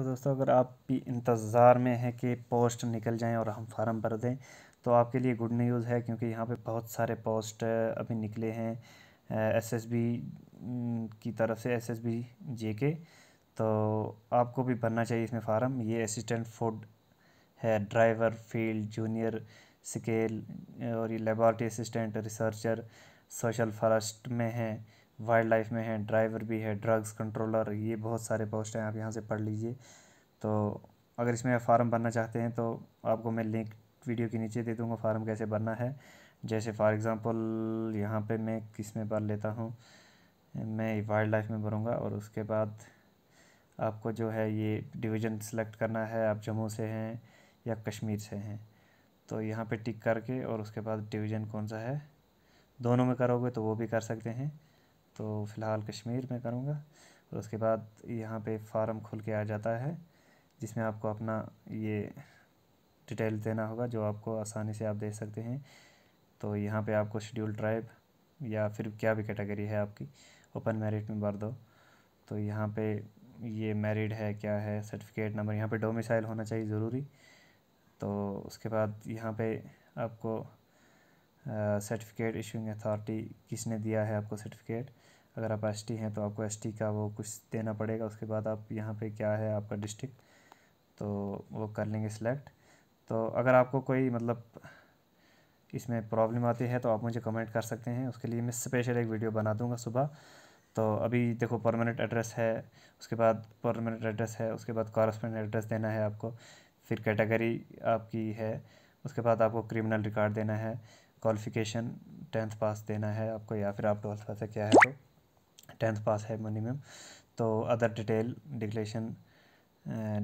तो दोस्तों अगर आप भी इंतज़ार में हैं कि पोस्ट निकल जाएं और हम फार्म भर दें तो आपके लिए गुड न्यूज़ है क्योंकि यहाँ पे बहुत सारे पोस्ट अभी निकले हैं एसएसबी की तरफ से एसएसबी जेके तो आपको भी भरना चाहिए इसमें फार्म ये असिस्टेंट फूड है ड्राइवर फील्ड जूनियर स्केल और ये laboratory assistant researcher social forest में है वाइल्ड लाइफ में है ड्राइवर भी है ड्रग्स कंट्रोलर ये बहुत सारे पोस्ट हैं आप यहाँ से पढ़ लीजिए तो अगर इसमें आप फार्म भरना चाहते हैं तो आपको मैं लिंक वीडियो के नीचे दे दूँगा फार्म कैसे भरना है जैसे फॉर एग्ज़ाम्पल यहाँ पर मैं किस में भर लेता हूँ मैं वाइल्ड लाइफ में भरूँगा और उसके बाद आपको जो है ये डिवीज़न सेलेक्ट करना है आप जम्मू से हैं या कश्मीर से हैं तो यहाँ पे टिक करके और उसके बाद डिवीज़न कौन सा है दोनों में करोगे तो वो भी कर सकते हैं तो फ़िलहाल कश्मीर में करूँगा और उसके बाद यहाँ पे फार्म खुल के आ जाता है जिसमें आपको अपना ये डिटेल देना होगा जो आपको आसानी से आप दे सकते हैं तो यहाँ पे आपको शेड्यूल ट्राइब या फिर क्या भी कैटेगरी है आपकी ओपन मेरिट में भर दो तो यहाँ पे ये मैरिड है क्या है सर्टिफिकेट नंबर यहाँ पे डोमिसाइल होना चाहिए ज़रूरी तो उसके बाद यहाँ पे आपको सर्टिफिकेट इशूइंग अथॉरिटी किसने दिया है आपको सर्टिफिकेट अगर आप एस हैं तो आपको एस का वो कुछ देना पड़ेगा उसके बाद आप यहाँ पे क्या है आपका डिस्ट्रिक्ट तो वो कर लेंगे सिलेक्ट तो अगर आपको कोई मतलब इसमें प्रॉब्लम आती है तो आप मुझे कमेंट कर सकते हैं उसके लिए मैं स्पेशल एक वीडियो बना दूँगा सुबह तो अभी देखो परमानेंट एड्रेस है उसके बाद परमानेंट एड्रेस है उसके बाद कॉरस्पेंट एड्रेस देना है आपको फिर कैटेगरी आपकी है उसके बाद आपको क्रिमिनल रिकॉर्ड देना है क्वालिफिकेशन टेंथ पास देना है आपको या फिर आप ट्वेल्थ पास है क्या है तो टेंथ पास है मिनिमम तो अदर डिटेल डिक्लेशन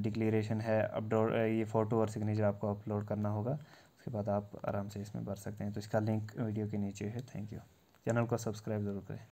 डिक्लेरेशन है अपडोड ये फ़ोटो और सिग्नेचर आपको अपलोड करना होगा उसके बाद आप आराम से इसमें भर सकते हैं तो इसका लिंक वीडियो के नीचे है थैंक यू चैनल को सब्सक्राइब ज़रूर करें